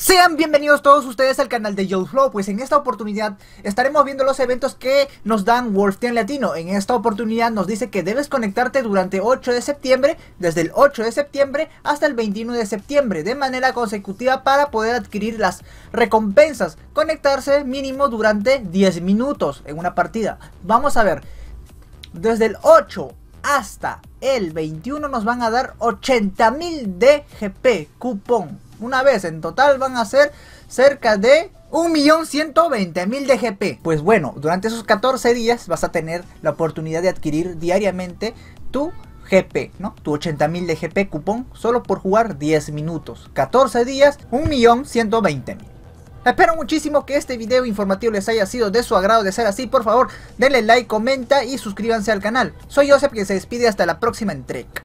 Sean bienvenidos todos ustedes al canal de Flow. pues en esta oportunidad estaremos viendo los eventos que nos dan Wolf Team Latino. En esta oportunidad nos dice que debes conectarte durante 8 de septiembre, desde el 8 de septiembre hasta el 21 de septiembre, de manera consecutiva para poder adquirir las recompensas. Conectarse mínimo durante 10 minutos en una partida. Vamos a ver, desde el 8 hasta el 21 nos van a dar 80.000 de GP, cupón una vez. En total van a ser cerca de 1.120.000 GP. Pues bueno, durante esos 14 días vas a tener la oportunidad de adquirir diariamente tu GP, ¿no? Tu 80.000 de GP cupón solo por jugar 10 minutos. 14 días, 1.120.000. Espero muchísimo que este video informativo les haya sido de su agrado. De ser así, por favor, denle like, comenta y suscríbanse al canal. Soy Joseph que se despide hasta la próxima entrega.